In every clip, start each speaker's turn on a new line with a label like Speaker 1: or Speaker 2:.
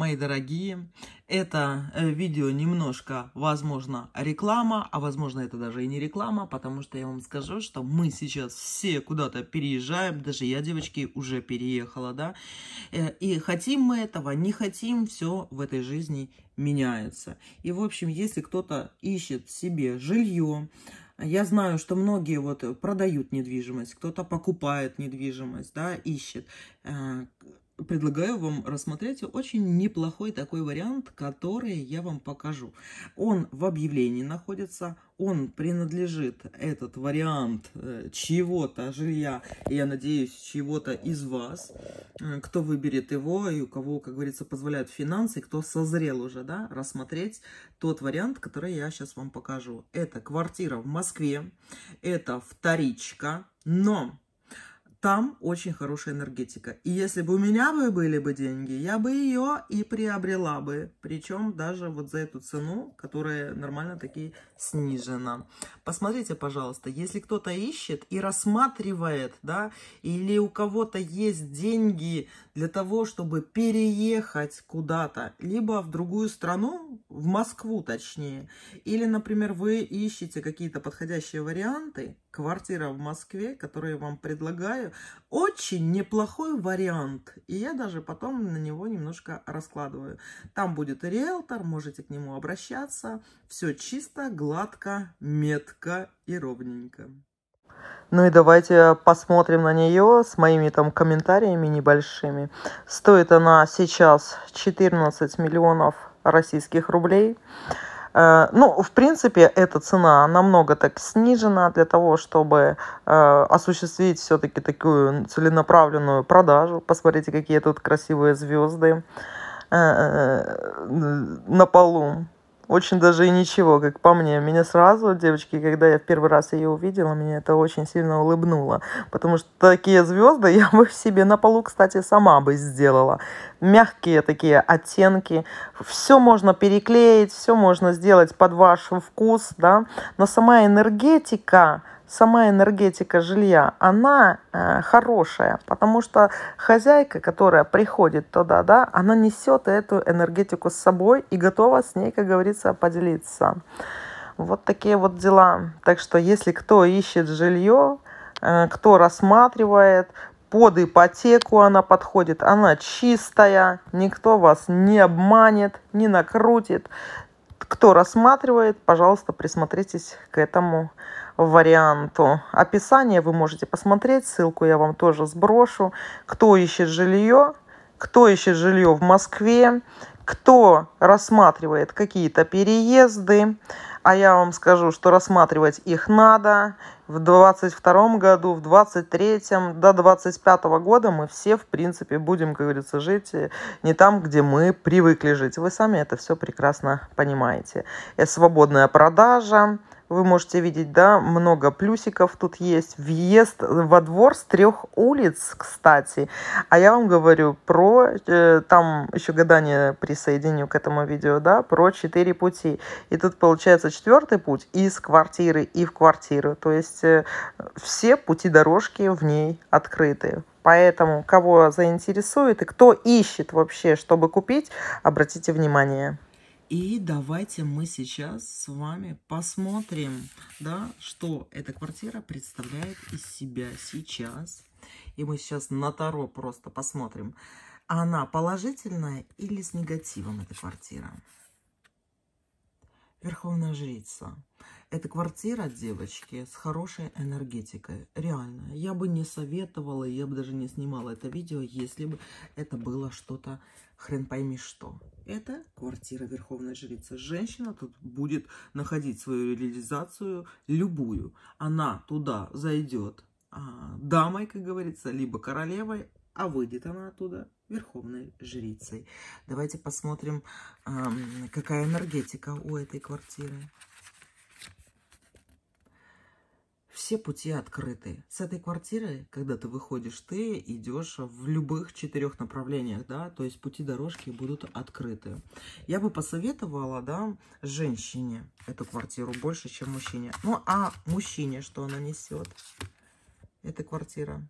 Speaker 1: мои дорогие. Это э, видео немножко, возможно, реклама, а возможно, это даже и не реклама, потому что я вам скажу, что мы сейчас все куда-то переезжаем, даже я, девочки, уже переехала, да, э, и хотим мы этого, не хотим, все в этой жизни меняется. И, в общем, если кто-то ищет себе жилье, я знаю, что многие вот продают недвижимость, кто-то покупает недвижимость, да, ищет. Э, предлагаю вам рассмотреть очень неплохой такой вариант, который я вам покажу. Он в объявлении находится, он принадлежит, этот вариант, э, чего-то жилья, я надеюсь, чего-то из вас, э, кто выберет его и у кого, как говорится, позволяют финансы, кто созрел уже, да, рассмотреть тот вариант, который я сейчас вам покажу. Это квартира в Москве, это вторичка, но там очень хорошая энергетика. И если бы у меня бы были бы деньги, я бы ее и приобрела бы. Причем даже вот за эту цену, которая нормально таки снижена. Посмотрите, пожалуйста, если кто-то ищет и рассматривает, да, или у кого-то есть деньги для того, чтобы переехать куда-то, либо в другую страну, в Москву точнее, или, например, вы ищете какие-то подходящие варианты, квартира в Москве, которую я вам предлагаю. Очень неплохой вариант. И я даже потом на него немножко раскладываю. Там будет риэлтор, можете к нему обращаться. Все чисто, гладко, метко и ровненько. Ну и давайте посмотрим на нее с моими там комментариями небольшими. Стоит она сейчас 14 миллионов российских рублей. Э, ну, в принципе, эта цена намного так снижена для того, чтобы э, осуществить все-таки такую целенаправленную продажу. Посмотрите, какие тут красивые звезды э, на полу. Очень даже и ничего, как по мне. Меня сразу, девочки, когда я в первый раз ее увидела, меня это очень сильно улыбнуло. Потому что такие звезды я бы себе на полу, кстати, сама бы сделала. Мягкие такие оттенки. Все можно переклеить, все можно сделать под ваш вкус, да. Но сама энергетика сама энергетика жилья, она э, хорошая, потому что хозяйка, которая приходит туда, да, она несет эту энергетику с собой и готова с ней, как говорится, поделиться. Вот такие вот дела. Так что если кто ищет жилье, э, кто рассматривает, под ипотеку она подходит, она чистая, никто вас не обманет, не накрутит. Кто рассматривает, пожалуйста, присмотритесь к этому варианту описания. Вы можете посмотреть, ссылку я вам тоже сброшу. Кто ищет жилье, кто ищет жилье в Москве, кто рассматривает какие-то переезды. А я вам скажу, что рассматривать их надо. В 22 году, в 23 до 25 года мы все, в принципе, будем, как говорится, жить э, не там, где мы привыкли жить. Вы сами это все прекрасно понимаете. Это свободная продажа, вы можете видеть, да, много плюсиков тут есть. Въезд во двор с трех улиц, кстати. А я вам говорю про, э, там еще гадание присоединю к этому видео, да, про четыре пути. И тут получается четвертый путь из квартиры и в квартиру. То есть э, все пути дорожки в ней открыты. Поэтому, кого заинтересует и кто ищет вообще, чтобы купить, обратите внимание. И давайте мы сейчас с вами посмотрим, да, что эта квартира представляет из себя сейчас. И мы сейчас на Таро просто посмотрим, она положительная или с негативом, эта квартира. Верховная жрица. Это квартира, девочки, с хорошей энергетикой. Реально. Я бы не советовала, я бы даже не снимала это видео, если бы это было что-то хрен пойми что. Это квартира Верховной Жрицы. Женщина тут будет находить свою реализацию любую. Она туда зайдет а, дамой, как говорится, либо королевой, а выйдет она оттуда верховной жрицей. Давайте посмотрим, какая энергетика у этой квартиры. Все пути открыты. С этой квартиры, когда ты выходишь, ты идешь в любых четырех направлениях, да, то есть пути дорожки будут открыты. Я бы посоветовала, да, женщине эту квартиру больше, чем мужчине. Ну, а мужчине что она несет? Эта квартира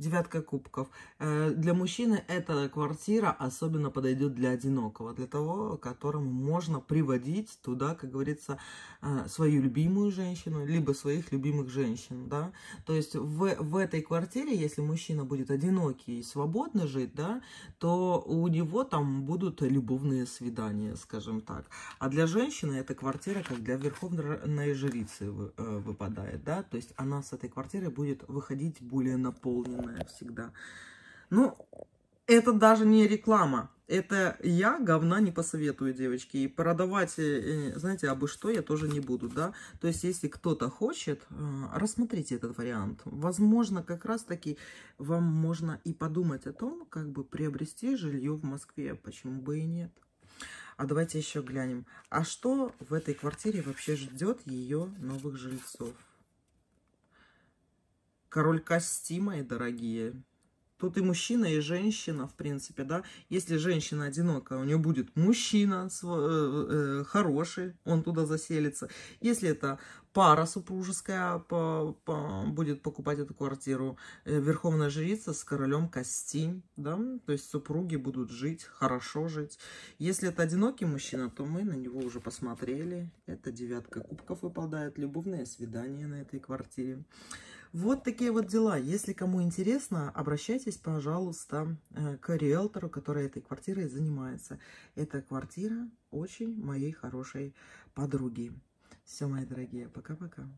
Speaker 1: девятка кубков. Э, для мужчины эта квартира особенно подойдет для одинокого, для того, которому можно приводить туда, как говорится, э, свою любимую женщину, либо своих любимых женщин, да. То есть в, в этой квартире, если мужчина будет одинокий и свободно жить, да, то у него там будут любовные свидания, скажем так. А для женщины эта квартира, как для верховной жрицы э, выпадает, да, то есть она с этой квартиры будет выходить более наполненной говняная всегда. Ну, это даже не реклама. Это я говна не посоветую, девочки. И продавать, э, э, знаете, абы что я тоже не буду, да. То есть, если кто-то хочет, э, рассмотрите этот вариант. Возможно, как раз-таки вам можно и подумать о том, как бы приобрести жилье в Москве. Почему бы и нет? А давайте еще глянем. А что в этой квартире вообще ждет ее новых жильцов? король кости, мои дорогие. Тут и мужчина, и женщина, в принципе, да. Если женщина одинокая, у нее будет мужчина э, э, э, хороший, он туда заселится. Если это пара супружеская по, по, будет покупать эту квартиру, верховная жрица с королем кости, да, то есть супруги будут жить, хорошо жить. Если это одинокий мужчина, то мы на него уже посмотрели. Это девятка кубков выпадает, любовное свидание на этой квартире. Вот такие вот дела. Если кому интересно, обращайтесь, пожалуйста, э, к риэлтору, который этой квартирой занимается. Эта квартира очень моей хорошей подруги. Все, мои дорогие, пока-пока.